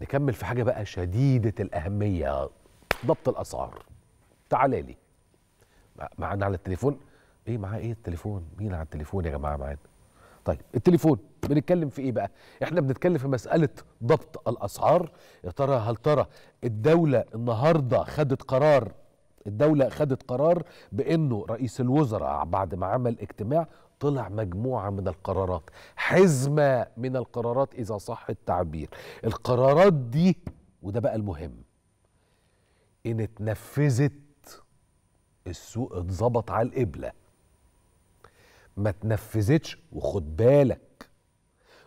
نكمل في حاجه بقى شديده الاهميه ضبط الاسعار تعالى لي معانا على التليفون ايه معاه ايه التليفون مين على التليفون يا جماعه معانا طيب التليفون بنتكلم في ايه بقى احنا بنتكلم في مساله ضبط الاسعار يا ترى هل ترى الدوله النهارده خدت قرار الدولة خدت قرار بأنه رئيس الوزراء بعد ما عمل اجتماع طلع مجموعة من القرارات حزمة من القرارات إذا صح التعبير القرارات دي وده بقى المهم إن اتنفذت السوق اتظبط على القبلة ما تنفذتش وخد بالك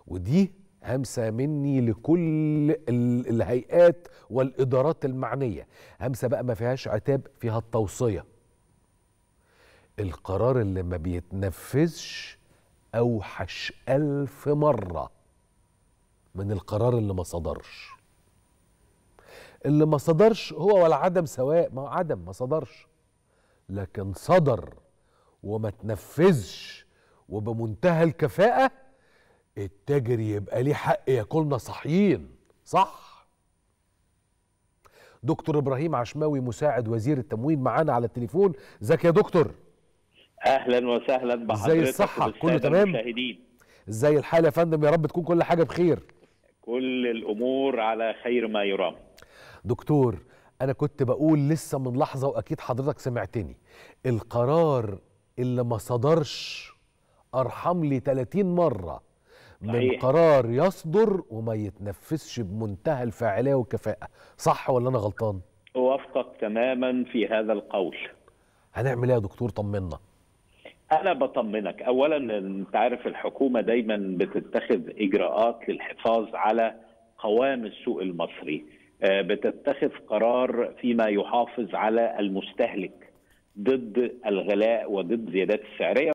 ودي همسة مني لكل الهيئات والإدارات المعنية همسة بقى ما فيهاش عتاب فيها التوصية القرار اللي ما بيتنفذش أوحش ألف مرة من القرار اللي ما صدرش اللي ما صدرش هو ولا عدم سواء ما عدم ما صدرش لكن صدر وما تنفذش وبمنتهى الكفاءه التاجر يبقى ليه حق ياكلنا صاحيين صح دكتور ابراهيم عشماوي مساعد وزير التموين معانا على التليفون ازيك يا دكتور اهلا وسهلا بحضرتك زي الصحه كله تمام المشاهدين ازاي الحال يا فندم يا رب تكون كل حاجه بخير كل الامور على خير ما يرام دكتور انا كنت بقول لسه من لحظه واكيد حضرتك سمعتني القرار اللي ما صدرش ارحم لي 30 مره من قرار يصدر وما يتنفذش بمنتهى الفاعليه والكفاءه صح ولا انا غلطان اوافقك تماما في هذا القول هنعمل ايه يا دكتور طمنا انا بطمنك اولا انت عارف الحكومه دايما بتتخذ اجراءات للحفاظ على قوام السوق المصري آه، بتتخذ قرار فيما يحافظ على المستهلك ضد الغلاء وضد زيادات السعريه